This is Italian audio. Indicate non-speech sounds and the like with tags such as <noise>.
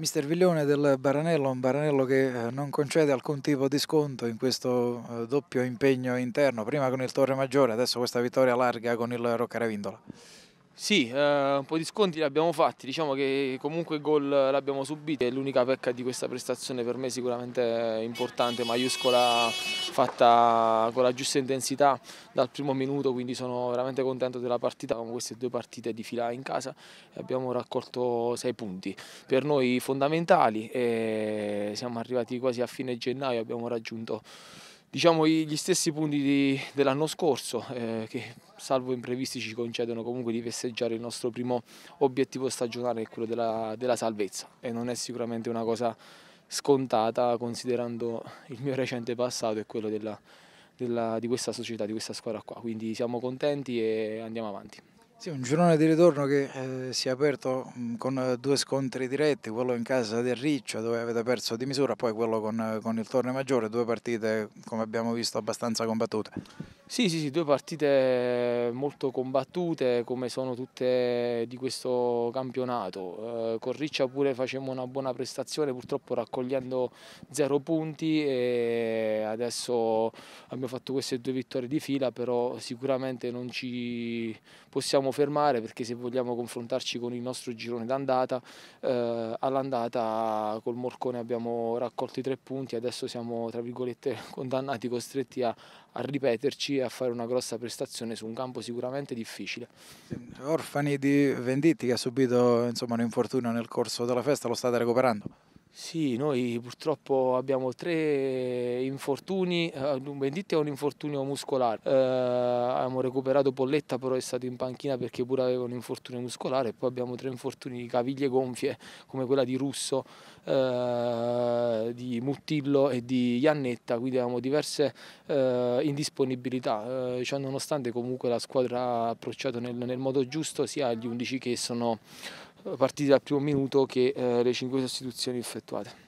Mister Viglione del Baranello, un Baranello che eh, non concede alcun tipo di sconto in questo eh, doppio impegno interno, prima con il Torre Maggiore, adesso questa vittoria larga con il Roccarevindola. Sì, eh, un po' di sconti li abbiamo fatti, diciamo che comunque il gol l'abbiamo subito e l'unica pecca di questa prestazione per me sicuramente importante, maiuscola fatta con la giusta intensità dal primo minuto, quindi sono veramente contento della partita con queste due partite di fila in casa e abbiamo raccolto sei punti per noi fondamentali e siamo arrivati quasi a fine gennaio, abbiamo raggiunto diciamo, gli stessi punti di, dell'anno scorso eh, che salvo imprevisti ci concedono comunque di festeggiare il nostro primo obiettivo stagionale che è quello della, della salvezza e non è sicuramente una cosa scontata considerando il mio recente passato e quello della, della, di questa società, di questa squadra qua quindi siamo contenti e andiamo avanti. Sì, un girone di ritorno che eh, si è aperto mm, con eh, due scontri diretti, quello in casa del Riccio dove avete perso di misura, poi quello con, eh, con il Torne Maggiore, due partite come abbiamo visto abbastanza combattute. Sì, sì, sì, due partite molto combattute come sono tutte di questo campionato. Eh, con Riccia pure facciamo una buona prestazione, purtroppo raccogliendo zero punti e adesso abbiamo fatto queste due vittorie di fila, però sicuramente non ci possiamo fermare perché se vogliamo confrontarci con il nostro girone d'andata, eh, all'andata col Morcone abbiamo raccolto i tre punti, adesso siamo tra virgolette <laughs> condannati, costretti a, a ripeterci riuscì a fare una grossa prestazione su un campo sicuramente difficile. Orfani di Venditti che ha subito insomma, un infortunio nel corso della festa, lo state recuperando? Sì, noi purtroppo abbiamo tre infortuni, eh, un Venditti ha un infortunio muscolare, eh, abbiamo recuperato Polletta però è stato in panchina perché pure aveva un infortunio muscolare e poi abbiamo tre infortuni di caviglie gonfie come quella di Russo eh, di Muttillo e di Iannetta, quindi avevamo diverse eh, indisponibilità, eh, cioè nonostante comunque la squadra ha approcciato nel, nel modo giusto sia gli 11 che sono eh, partiti dal primo minuto che eh, le 5 sostituzioni effettuate.